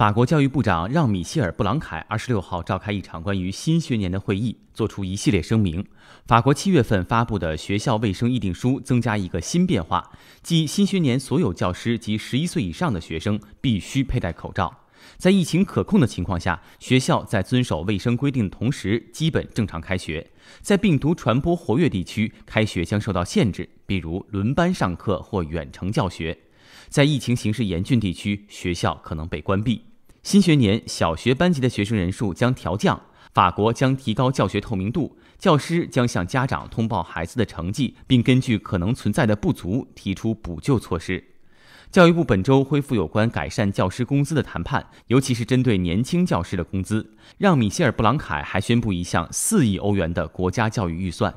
法国教育部长让·米歇尔·布朗凯二十六号召开一场关于新学年的会议，作出一系列声明。法国七月份发布的学校卫生议定书增加一个新变化，即新学年所有教师及十一岁以上的学生必须佩戴口罩。在疫情可控的情况下，学校在遵守卫生规定的同时，基本正常开学。在病毒传播活跃地区，开学将受到限制，比如轮班上课或远程教学。在疫情形势严峻地区，学校可能被关闭。新学年，小学班级的学生人数将调降。法国将提高教学透明度，教师将向家长通报孩子的成绩，并根据可能存在的不足提出补救措施。教育部本周恢复有关改善教师工资的谈判，尤其是针对年轻教师的工资。让米歇尔·布朗凯还宣布一项四亿欧元的国家教育预算。